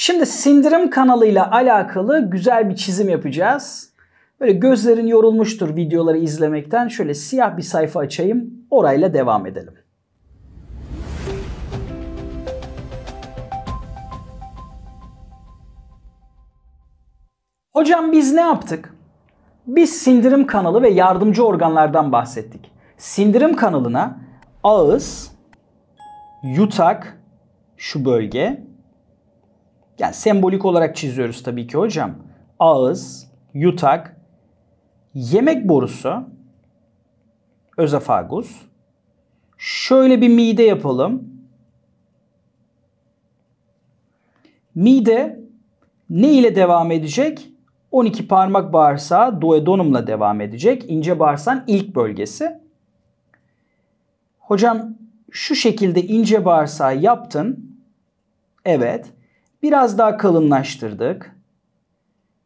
Şimdi sindirim kanalıyla alakalı güzel bir çizim yapacağız. Böyle gözlerin yorulmuştur videoları izlemekten. Şöyle siyah bir sayfa açayım. Orayla devam edelim. Hocam biz ne yaptık? Biz sindirim kanalı ve yardımcı organlardan bahsettik. Sindirim kanalına ağız, yutak, şu bölge yani sembolik olarak çiziyoruz tabii ki hocam. Ağız, yutak, yemek borusu, özefagus, Şöyle bir mide yapalım. Mide ne ile devam edecek? 12 parmak bağırsağı duodenumla devam edecek. İnce bağırsan ilk bölgesi. Hocam şu şekilde ince bağırsağı yaptın. Evet. Biraz daha kalınlaştırdık.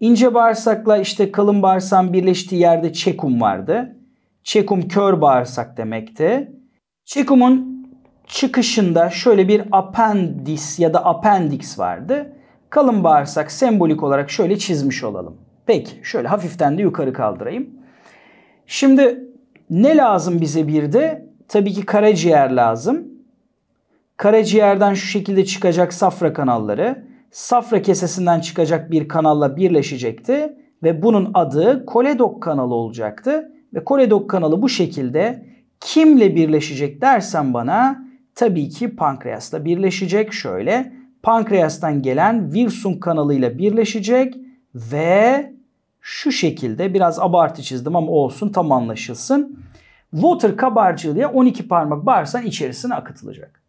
İnce bağırsakla işte kalın bağırsağın birleştiği yerde çekum vardı. Çekum kör bağırsak demekti. Çekumun çıkışında şöyle bir appendis ya da appendix vardı. Kalın bağırsak sembolik olarak şöyle çizmiş olalım. Peki şöyle hafiften de yukarı kaldırayım. Şimdi ne lazım bize bir de? Tabii ki karaciğer lazım. Karaciğerden şu şekilde çıkacak safra kanalları safra kesesinden çıkacak bir kanalla birleşecekti ve bunun adı koledok kanalı olacaktı. Ve koledok kanalı bu şekilde kimle birleşecek dersen bana tabii ki pankreasla birleşecek. Şöyle pankreastan gelen Wilson kanalıyla birleşecek ve şu şekilde biraz abartı çizdim ama olsun tam anlaşılsın. Water kabarcığı diye 12 parmak bağırsan içerisine akıtılacak.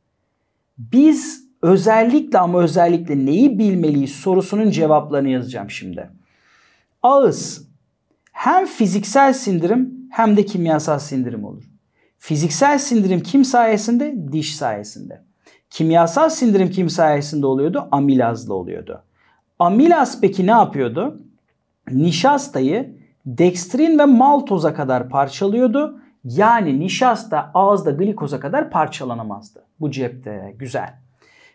Biz özellikle ama özellikle neyi bilmeliyiz sorusunun cevaplarını yazacağım şimdi. Ağız hem fiziksel sindirim hem de kimyasal sindirim olur. Fiziksel sindirim kim sayesinde? Diş sayesinde. Kimyasal sindirim kim sayesinde oluyordu? Amilazla oluyordu. Amilaz peki ne yapıyordu? Nişastayı dekstrin ve maltoza kadar parçalıyordu yani nişasta ağızda glikoza kadar parçalanamazdı. Bu cepte güzel.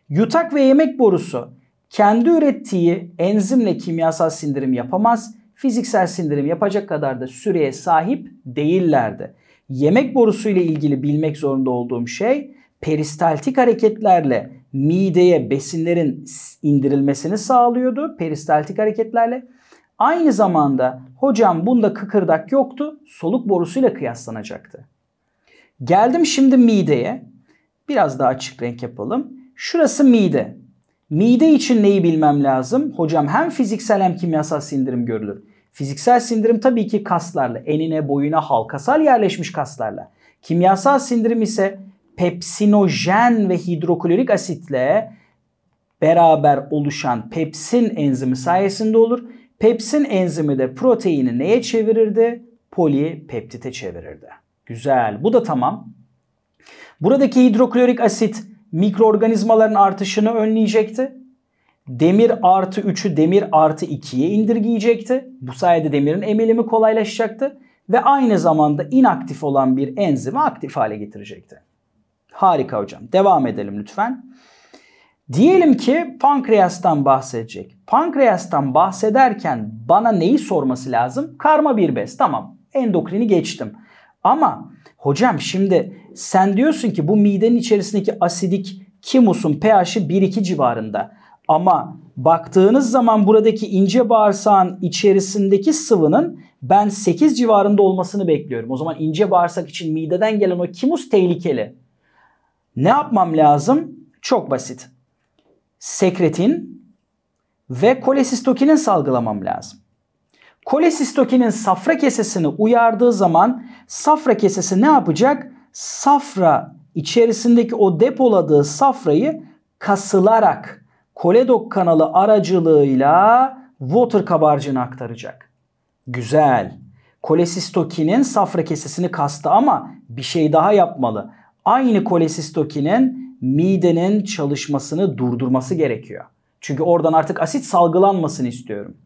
Yutak ve yemek borusu kendi ürettiği enzimle kimyasal sindirim yapamaz, fiziksel sindirim yapacak kadar da süreye sahip değillerdi. Yemek borusu ile ilgili bilmek zorunda olduğum şey peristaltik hareketlerle mideye besinlerin indirilmesini sağlıyordu peristaltik hareketlerle. Aynı zamanda hocam bunda kıkırdak yoktu soluk borusuyla kıyaslanacaktı. Geldim şimdi mideye. Biraz daha açık renk yapalım. Şurası mide. Mide için neyi bilmem lazım? Hocam hem fiziksel hem kimyasal sindirim görülür. Fiziksel sindirim tabii ki kaslarla, enine, boyuna, halkasal yerleşmiş kaslarla. Kimyasal sindirim ise pepsinojen ve hidroklorik asitle beraber oluşan pepsin enzimi sayesinde olur. Pepsin enzimi de proteini neye çevirirdi? Polipeptite çevirirdi. Güzel. Bu da tamam. Buradaki hidroklorik asit mikroorganizmaların artışını önleyecekti. Demir artı 3'ü demir artı 2'ye indirgeyecekti. Bu sayede demirin emilimi kolaylaşacaktı. Ve aynı zamanda inaktif olan bir enzimi aktif hale getirecekti. Harika hocam. Devam edelim lütfen. Diyelim ki pankreastan bahsedecek. Pankreastan bahsederken bana neyi sorması lazım? Karma bir bez. Tamam. Endokrini geçtim. Ama hocam şimdi sen diyorsun ki bu midenin içerisindeki asidik kimusun pH'i 1-2 civarında. Ama baktığınız zaman buradaki ince bağırsağın içerisindeki sıvının ben 8 civarında olmasını bekliyorum. O zaman ince bağırsak için mideden gelen o kimus tehlikeli. Ne yapmam lazım? Çok basit sekretin ve kolesistokinin salgılamam lazım. Kolesistokinin safra kesesini uyardığı zaman safra kesesi ne yapacak? Safra içerisindeki o depoladığı safrayı kasılarak koledok kanalı aracılığıyla water kabarcığına aktaracak. Güzel. Kolesistokinin safra kesesini kastı ama bir şey daha yapmalı. Aynı kolesistokinin midenin çalışmasını durdurması gerekiyor. Çünkü oradan artık asit salgılanmasını istiyorum.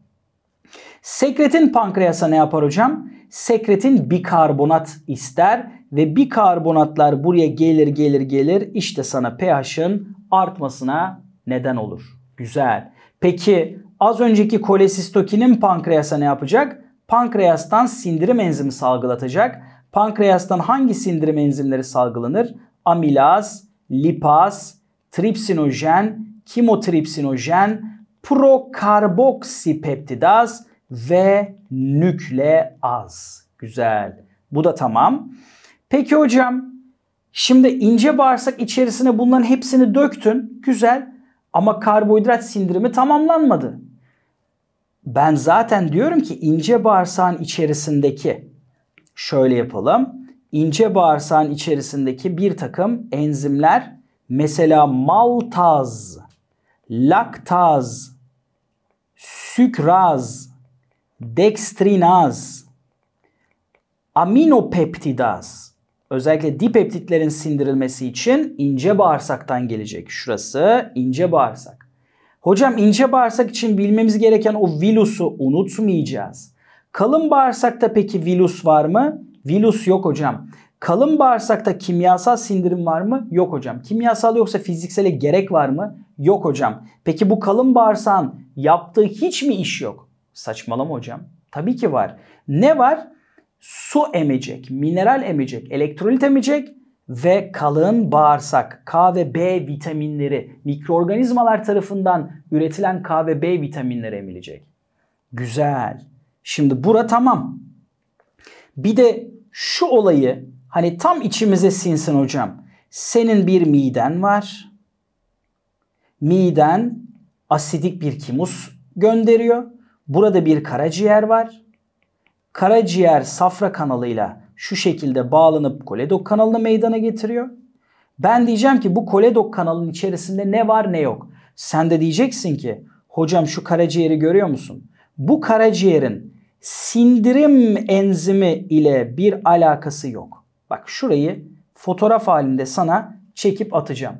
Sekretin pankreasa ne yapar hocam? Sekretin bikarbonat ister ve bikarbonatlar buraya gelir gelir gelir işte sana pH'ın artmasına neden olur. Güzel. Peki az önceki kolesistokinin pankreasa ne yapacak? Pankreastan sindirim enzimi salgılatacak. Pankreastan hangi sindirim enzimleri salgılanır? Amilaz, lipaz, tripsinojen, kimotripsinojen, prokarboksipeptidaz ve nükleaz. Güzel. Bu da tamam. Peki hocam şimdi ince bağırsak içerisine bunların hepsini döktün. Güzel. Ama karbohidrat sindirimi tamamlanmadı. Ben zaten diyorum ki ince bağırsağın içerisindeki şöyle yapalım ince bağırsağın içerisindeki bir takım enzimler mesela maltaz, laktaz, sükraz, dekstrinaz, aminopeptidaz özellikle dipeptitlerin sindirilmesi için ince bağırsaktan gelecek. Şurası ince bağırsak. Hocam ince bağırsak için bilmemiz gereken o vilusu unutmayacağız. Kalın bağırsakta peki vilus var mı? Vilus yok hocam. Kalın bağırsakta kimyasal sindirim var mı? Yok hocam. Kimyasal yoksa fiziksele gerek var mı? Yok hocam. Peki bu kalın bağırsağın yaptığı hiç mi iş yok? Saçmalama hocam. Tabii ki var. Ne var? Su emecek, mineral emecek, elektrolit emecek ve kalın bağırsak K ve B vitaminleri mikroorganizmalar tarafından üretilen K ve B vitaminleri emilecek. Güzel. Şimdi bura tamam. Bir de şu olayı hani tam içimize sinsin hocam. Senin bir miden var. Miden asidik bir kimus gönderiyor. Burada bir karaciğer var. Karaciğer safra kanalıyla şu şekilde bağlanıp koledok kanalını meydana getiriyor. Ben diyeceğim ki bu koledok kanalının içerisinde ne var ne yok. Sen de diyeceksin ki hocam şu karaciğeri görüyor musun? Bu karaciğerin sindirim enzimi ile bir alakası yok. Bak şurayı fotoğraf halinde sana çekip atacağım.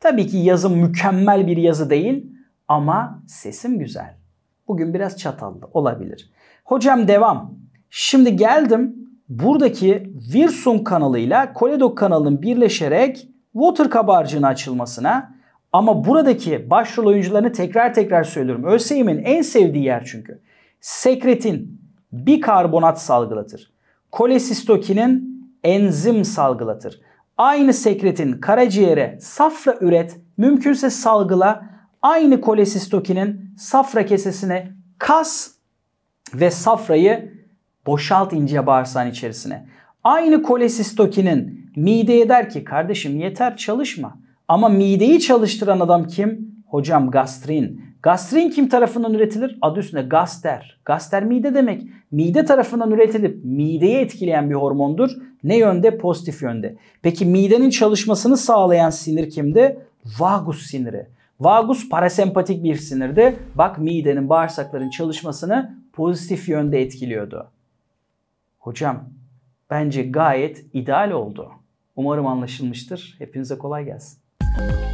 Tabii ki yazı mükemmel bir yazı değil ama sesim güzel. Bugün biraz çatallı olabilir. Hocam devam. Şimdi geldim buradaki Virsum kanalıyla Koledok kanalının birleşerek water kabarcığına açılmasına ama buradaki başrol oyuncularını tekrar tekrar söylüyorum. ÖSYM'in en sevdiği yer çünkü. Sekretin bikarbonat salgılatır. Kolesistokinin enzim salgılatır. Aynı sekretin karaciğere safra üret, mümkünse salgıla, aynı kolesistokinin safra kesesine kas ve safrayı boşalt ince bağırsağın içerisine. Aynı kolesistokinin mideye der ki kardeşim yeter çalışma. Ama mideyi çalıştıran adam kim? Hocam gastrin. Gastrin kim tarafından üretilir? Adı üstünde gaster. Gaster mide demek. Mide tarafından üretilip mideyi etkileyen bir hormondur. Ne yönde? Pozitif yönde. Peki midenin çalışmasını sağlayan sinir kimdi? Vagus siniri. Vagus parasempatik bir sinirdi. bak midenin bağırsakların çalışmasını pozitif yönde etkiliyordu. Hocam bence gayet ideal oldu. Umarım anlaşılmıştır. Hepinize kolay gelsin.